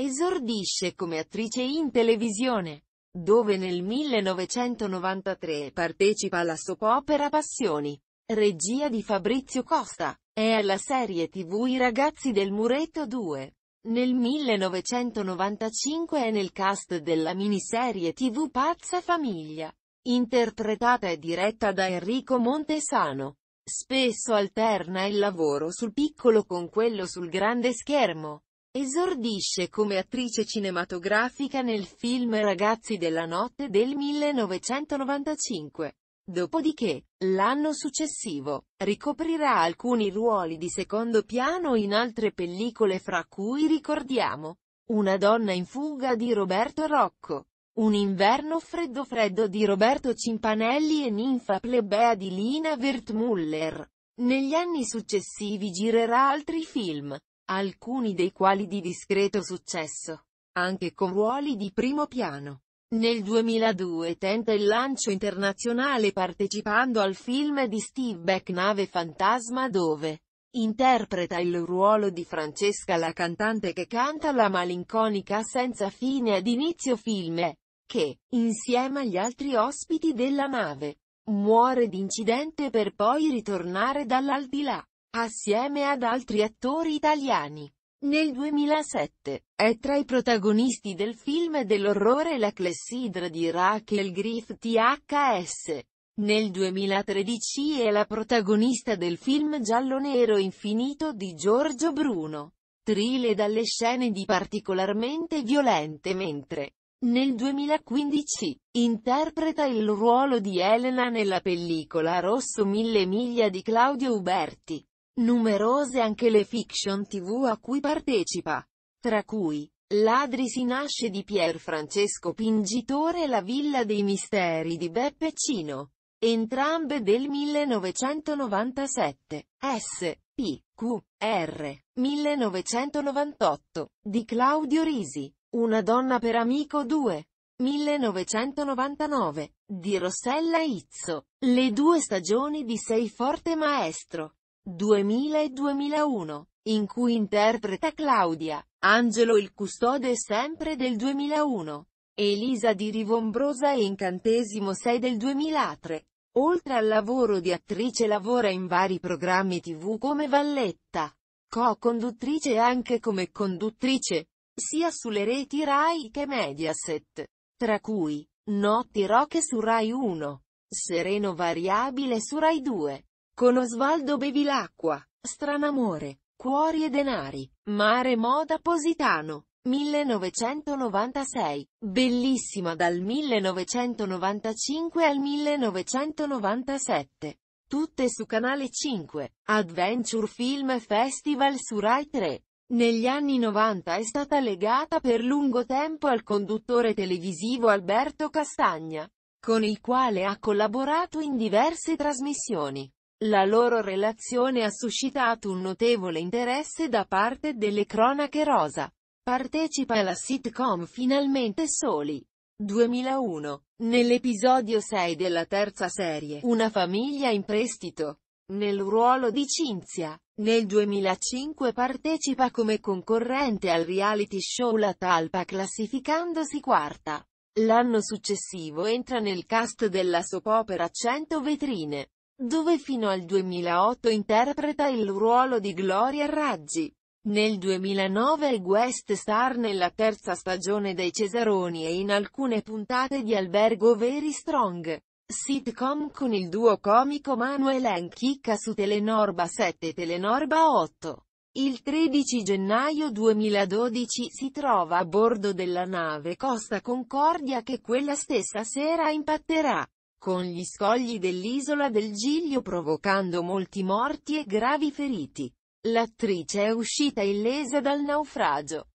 Esordisce come attrice in televisione, dove nel 1993 partecipa alla soap opera Passioni, regia di Fabrizio Costa, e alla serie tv I ragazzi del Muretto 2. Nel 1995 è nel cast della miniserie tv Pazza Famiglia, interpretata e diretta da Enrico Montesano. Spesso alterna il lavoro sul piccolo con quello sul grande schermo. Esordisce come attrice cinematografica nel film Ragazzi della notte del 1995. Dopodiché, l'anno successivo, ricoprirà alcuni ruoli di secondo piano in altre pellicole fra cui ricordiamo Una donna in fuga di Roberto Rocco, Un inverno freddo freddo di Roberto Cimpanelli e Ninfa plebea di Lina Wertmuller. Negli anni successivi girerà altri film, alcuni dei quali di discreto successo, anche con ruoli di primo piano. Nel 2002 tenta il lancio internazionale partecipando al film di Steve Beck Nave Fantasma dove interpreta il ruolo di Francesca la cantante che canta la malinconica senza fine ad inizio film e che, insieme agli altri ospiti della nave, muore d'incidente per poi ritornare dall'aldilà assieme ad altri attori italiani. Nel 2007, è tra i protagonisti del film dell'orrore La clessidra di Rachel Griffith THS. Nel 2013 è la protagonista del film giallo-nero infinito di Giorgio Bruno. Trile dalle scene di particolarmente violente mentre, nel 2015, interpreta il ruolo di Elena nella pellicola Rosso mille miglia di Claudio Uberti. Numerose anche le fiction tv a cui partecipa, tra cui Ladri si nasce di Pier Francesco Pingitore e La Villa dei Misteri di Beppe Cino, entrambe del 1997, S. P. Q. R. 1998, di Claudio Risi, Una donna per amico 2. 1999, di Rossella Izzo, le due stagioni di Sei forte maestro. 2000 e 2001, in cui interpreta Claudia, Angelo il custode sempre del 2001, Elisa di Rivombrosa e Incantesimo 6 del 2003. Oltre al lavoro di attrice lavora in vari programmi tv come Valletta, co-conduttrice e anche come conduttrice, sia sulle reti Rai che Mediaset, tra cui Notti Rock su Rai 1, Sereno Variabile su Rai 2. Con Osvaldo Bevilacqua, Stranamore, Cuori e Denari, Mare Moda Positano, 1996, bellissima dal 1995 al 1997. Tutte su Canale 5, Adventure Film Festival su Rai 3. Negli anni 90 è stata legata per lungo tempo al conduttore televisivo Alberto Castagna, con il quale ha collaborato in diverse trasmissioni. La loro relazione ha suscitato un notevole interesse da parte delle cronache rosa. Partecipa alla sitcom Finalmente Soli. 2001. Nell'episodio 6 della terza serie, Una famiglia in prestito. Nel ruolo di Cinzia. Nel 2005 partecipa come concorrente al reality show La Talpa classificandosi quarta. L'anno successivo entra nel cast della soap opera 100 vetrine dove fino al 2008 interpreta il ruolo di Gloria Raggi. Nel 2009 è guest star nella terza stagione dei Cesaroni e in alcune puntate di Albergo Very Strong, sitcom con il duo comico Manuel Enchicca su Telenorba 7 e Telenorba 8. Il 13 gennaio 2012 si trova a bordo della nave Costa Concordia che quella stessa sera impatterà con gli scogli dell'isola del Giglio provocando molti morti e gravi feriti. L'attrice è uscita illesa dal naufragio.